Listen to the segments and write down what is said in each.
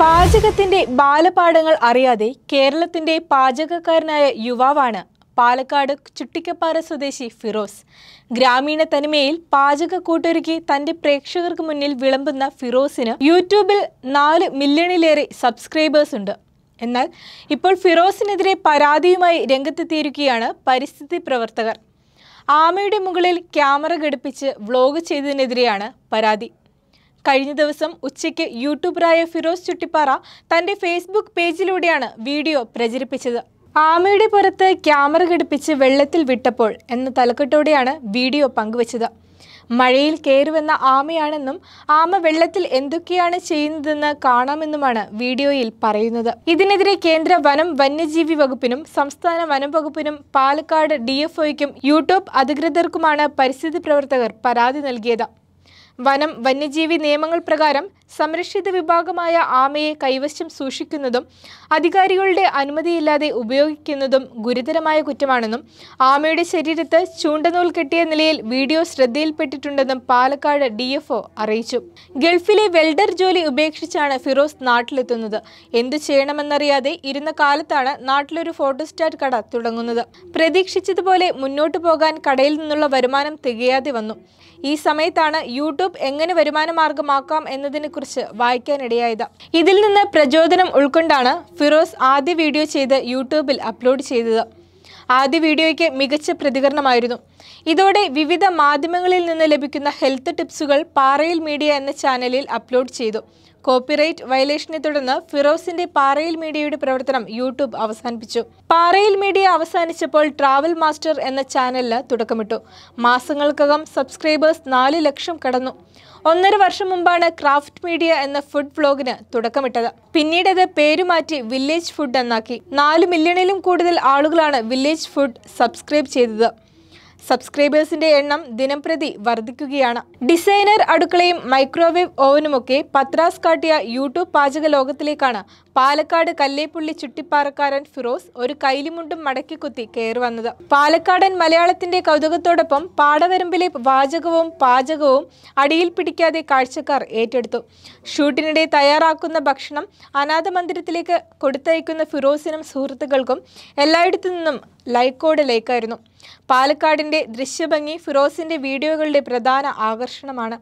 പാചകത്തിന്റെ ബാലപാഠങ്ങൾ അറിയാതെ കേരളത്തിന്റെ പാചകക്കാരനായ യുവാവാണ് പാലക്കാട് ചുട്ടിക്കപ്പാറ സ്വദേശി ഫിറോസ് ഗ്രാമീണ തനിമയിൽ പാചക കൂട്ടൊരുക്കി തന്റെ പ്രേക്ഷകർക്ക് മുന്നിൽ വിളമ്പുന്ന ഫിറോസിന് യൂട്യൂബിൽ നാല് മില്യണിലേറെ സബ്സ്ക്രൈബേഴ്സ് ഉണ്ട് എന്നാൽ ഇപ്പോൾ ഫിറോസിനെതിരെ പരാതിയുമായി രംഗത്തെത്തിയിരിക്കുകയാണ് പരിസ്ഥിതി പ്രവർത്തകർ ആമയുടെ മുകളിൽ ക്യാമറ ഘടിപ്പിച്ച് വ്ലോഗ് ചെയ്തതിനെതിരെയാണ് പരാതി കഴിഞ്ഞ ദിവസം ഉച്ചയ്ക്ക് യൂട്യൂബറായ ഫിറോസ് ചുട്ടിപ്പാറ തന്റെ ഫേസ്ബുക്ക് പേജിലൂടെയാണ് വീഡിയോ പ്രചരിപ്പിച്ചത് ആമയുടെ പുറത്ത് ക്യാമറ ഘടിപ്പിച്ച് വെള്ളത്തിൽ വിട്ടപ്പോൾ എന്ന തലക്കെട്ടോടെയാണ് വീഡിയോ പങ്കുവച്ചത് മഴയിൽ കയറുവെന്ന ആമയാണെന്നും ആമ വെള്ളത്തിൽ എന്തൊക്കെയാണ് ചെയ്യുന്നതെന്ന് കാണാമെന്നുമാണ് വീഡിയോയിൽ പറയുന്നത് ഇതിനെതിരെ കേന്ദ്ര വനം വന്യജീവി വകുപ്പിനും സംസ്ഥാന വനം വകുപ്പിനും പാലക്കാട് ഡി യൂട്യൂബ് അധികൃതർക്കുമാണ് പരിസ്ഥിതി പ്രവർത്തകർ പരാതി നൽകിയത് വനം വന്യജീവി നിയമങ്ങൾ പ്രകാരം സംരക്ഷിത വിഭാഗമായ ആമയെ കൈവശം സൂക്ഷിക്കുന്നതും അധികാരികളുടെ അനുമതിയില്ലാതെ ഉപയോഗിക്കുന്നതും ഗുരുതരമായ കുറ്റമാണെന്നും ആമയുടെ ശരീരത്ത് ചൂണ്ടനൂൽ കെട്ടിയ നിലയിൽ വീഡിയോ ശ്രദ്ധയിൽപ്പെട്ടിട്ടുണ്ടെന്നും പാലക്കാട് ഡിഎഫ്ഒ അറിയിച്ചു ഗൾഫിലെ വെൽഡർ ജോലി ഉപേക്ഷിച്ചാണ് ഫിറോസ് നാട്ടിലെത്തുന്നത് എന്തു ചെയ്യണമെന്നറിയാതെ ഇരുന്ന കാലത്താണ് നാട്ടിലൊരു ഫോട്ടോസ്റ്റാറ്റ് കട തുടങ്ങുന്നത് പ്രതീക്ഷിച്ചതുപോലെ മുന്നോട്ടു പോകാൻ കടയിൽ നിന്നുള്ള വരുമാനം തികയാതെ വന്നു ഈ സമയത്താണ് യൂട്യൂബ് എങ്ങനെ വരുമാന മാർഗമാക്കാം എന്നതിനെ കുറിച്ച് വായിക്കാനിടയായത് ഇതിൽ നിന്ന് പ്രചോദനം ഉൾക്കൊണ്ടാണ് ഫിറോസ് ആദ്യ വീഡിയോ ചെയ്ത് യൂട്യൂബിൽ അപ്ലോഡ് ചെയ്തത് ആദ്യ വീഡിയോയ്ക്ക് മികച്ച പ്രതികരണമായിരുന്നു ഇതോടെ വിവിധ മാധ്യമങ്ങളിൽ നിന്ന് ലഭിക്കുന്ന ഹെൽത്ത് ടിപ്സുകൾ പാറയിൽ മീഡിയ എന്ന ചാനലിൽ അപ്ലോഡ് ചെയ്തു കോപ്പിറൈറ്റ് വയലേഷനെ തുടർന്ന് ഫിറോസിന്റെ പാറയിൽ മീഡിയയുടെ പ്രവർത്തനം യൂട്യൂബ് അവസാനിപ്പിച്ചു പാറയിൽ മീഡിയ അവസാനിച്ചപ്പോൾ ട്രാവൽ മാസ്റ്റർ എന്ന ചാനലിന് തുടക്കമിട്ടു മാസങ്ങൾക്കകം സബ്സ്ക്രൈബേഴ്സ് നാല് ലക്ഷം കടന്നു ഒന്നര വർഷം മുമ്പാണ് ക്രാഫ്റ്റ് മീഡിയ എന്ന ഫുഡ് വ്ലോഗിന് തുടക്കമിട്ടത് പിന്നീടത് പേരുമാറ്റി വില്ലേജ് ഫുഡ് എന്നാക്കി നാല് മില്യണിലും കൂടുതൽ ആളുകളാണ് വില്ലേജ് ഫുഡ് സബ്സ്ക്രൈബ് ചെയ്തത് സബ്സ്ക്രൈബേഴ്സിന്റെ എണ്ണം ദിനംപ്രതി വർദ്ധിക്കുകയാണ് ഡിസൈനർ അടുക്കളയും മൈക്രോവേവ് ഓവനുമൊക്കെ പത്രാസ് കാട്ടിയ യൂട്യൂബ് പാചക ലോകത്തിലേക്കാണ് പാലക്കാട് കല്ലേപ്പുള്ളി ചുട്ടിപ്പാറക്കാരൻ ഫിറോസ് ഒരു കൈലിമുണ്ടും മടക്കിക്കുത്തി കയറി വന്നത് പാലക്കാടൻ മലയാളത്തിന്റെ കൗതുകത്തോടൊപ്പം പാടവരമ്പിലെ വാചകവും പാചകവും അടിയിൽ പിടിക്കാതെ കാഴ്ചക്കാർ ഏറ്റെടുത്തു ഷൂട്ടിനിടെ തയ്യാറാക്കുന്ന ഭക്ഷണം അനാഥ മന്ദിരത്തിലേക്ക് കൊടുത്തയക്കുന്ന ഫിറോസിനും സുഹൃത്തുക്കൾക്കും എല്ലായിടത്തു നിന്നും ലൈക്കോട് ലൈക്കായിരുന്നു പാലക്കാടിൻ്റെ ദൃശ്യഭംഗി ഫിറോസിൻ്റെ വീഡിയോകളുടെ പ്രധാന ആകർഷണമാണ്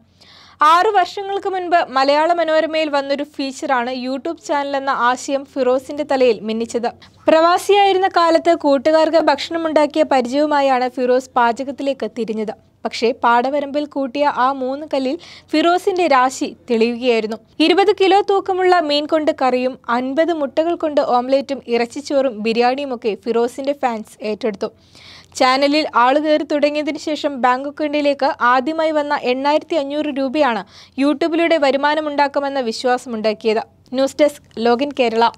ആറു വർഷങ്ങൾക്ക് മുൻപ് മലയാള മനോരമയിൽ വന്നൊരു ഫീച്ചറാണ് യൂട്യൂബ് ചാനൽ എന്ന ആശയം ഫിറോസിന്റെ തലയിൽ മിന്നിച്ചത് പ്രവാസിയായിരുന്ന കാലത്ത് കൂട്ടുകാർക്ക് ഭക്ഷണമുണ്ടാക്കിയ പരിചയവുമായാണ് ഫിറോസ് പാചകത്തിലേക്ക് തിരിഞ്ഞത് പക്ഷേ പാടവരമ്പിൽ കൂട്ടിയ ആ മൂന്ന് കല്ലിൽ ഫിറോസിന്റെ രാശി തെളിയുകയായിരുന്നു ഇരുപത് കിലോ തൂക്കമുള്ള മീൻ കൊണ്ട് കറിയും അൻപത് മുട്ടകൾ കൊണ്ട് ഓംലേറ്റും ഇറച്ചിച്ചോറും ബിരിയാണിയുമൊക്കെ ഫിറോസിന്റെ ഫാൻസ് ഏറ്റെടുത്തു ചാനലിൽ കയറി തുടങ്ങിയതിന് ശേഷം ബാങ്ക് അക്കൗണ്ടിലേക്ക് ആദ്യമായി വന്ന എണ്ണായിരത്തി അഞ്ഞൂറ് രൂപയാണ് യൂട്യൂബിലൂടെ വരുമാനമുണ്ടാക്കുമെന്ന വിശ്വാസമുണ്ടാക്കിയത് ന്യൂസ് ഡെസ്ക് ലോഗിൻ കേരള